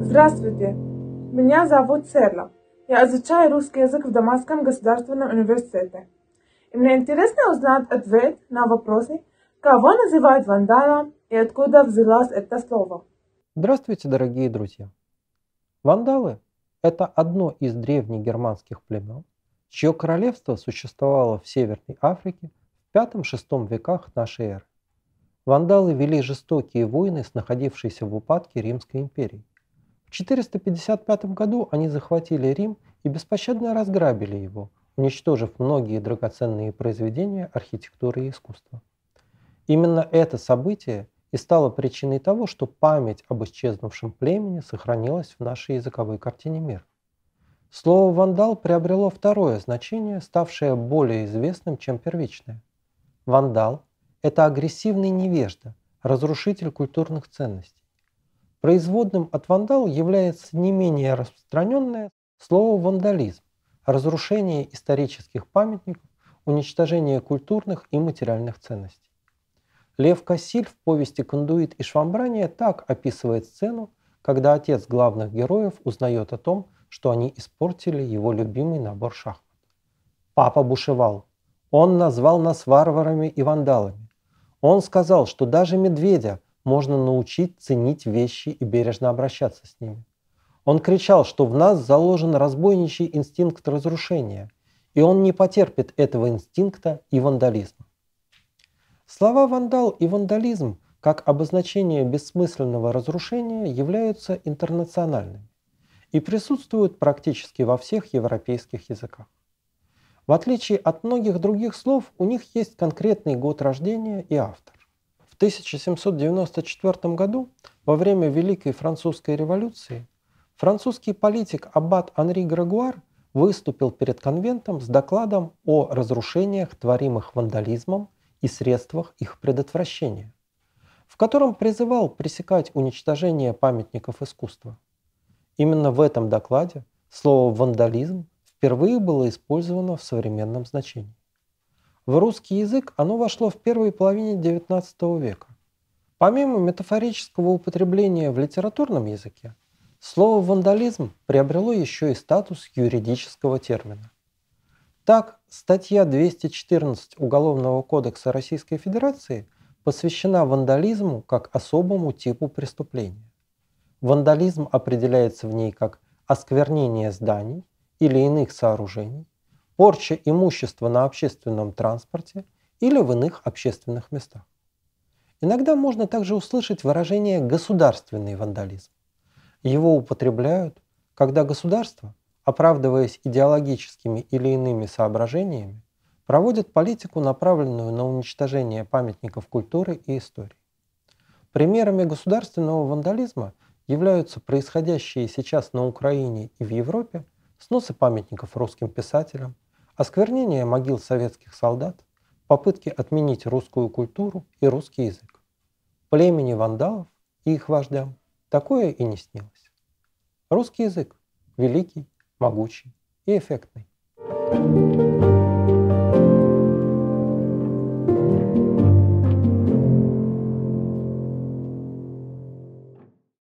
Здравствуйте! Меня зовут Серла. Я изучаю русский язык в Дамасском государственном университете. И мне интересно узнать ответ на вопросы, кого называют вандалом и откуда взялось это слово. Здравствуйте, дорогие друзья! Вандалы – это одно из древних германских племен, чье королевство существовало в Северной Африке V-VI веках нашей эры. Вандалы вели жестокие войны с находившейся в упадке Римской империей. В 455 году они захватили Рим и беспощадно разграбили его, уничтожив многие драгоценные произведения архитектуры и искусства. Именно это событие и стало причиной того, что память об исчезнувшем племени сохранилась в нашей языковой картине мира. Слово «вандал» приобрело второе значение, ставшее более известным, чем первичное. Вандал – это агрессивный невежда, разрушитель культурных ценностей. Производным от вандал является не менее распространенное слово вандализм, разрушение исторических памятников, уничтожение культурных и материальных ценностей. Лев Кассиль в повести «Кондуит и швамбрания» так описывает сцену, когда отец главных героев узнает о том, что они испортили его любимый набор шахмат. Папа бушевал. Он назвал нас варварами и вандалами. Он сказал, что даже медведя можно научить ценить вещи и бережно обращаться с ними. Он кричал, что в нас заложен разбойничий инстинкт разрушения, и он не потерпит этого инстинкта и вандализма. Слова «вандал» и «вандализм» как обозначение бессмысленного разрушения являются интернациональными и присутствуют практически во всех европейских языках. В отличие от многих других слов, у них есть конкретный год рождения и автор. В 1794 году, во время Великой Французской революции, французский политик Аббат Анри Грегуар выступил перед конвентом с докладом о разрушениях, творимых вандализмом и средствах их предотвращения, в котором призывал пресекать уничтожение памятников искусства. Именно в этом докладе слово «вандализм» впервые было использовано в современном значении. В русский язык оно вошло в первой половине XIX века. Помимо метафорического употребления в литературном языке, слово «вандализм» приобрело еще и статус юридического термина. Так, статья 214 Уголовного кодекса Российской Федерации посвящена вандализму как особому типу преступления. Вандализм определяется в ней как осквернение зданий, или иных сооружений, порча имущества на общественном транспорте или в иных общественных местах. Иногда можно также услышать выражение «государственный вандализм». Его употребляют, когда государство, оправдываясь идеологическими или иными соображениями, проводит политику, направленную на уничтожение памятников культуры и истории. Примерами государственного вандализма являются происходящие сейчас на Украине и в Европе – сносы памятников русским писателям, осквернение могил советских солдат, попытки отменить русскую культуру и русский язык. Племени вандалов и их вождям такое и не снилось. Русский язык – великий, могучий и эффектный. thank you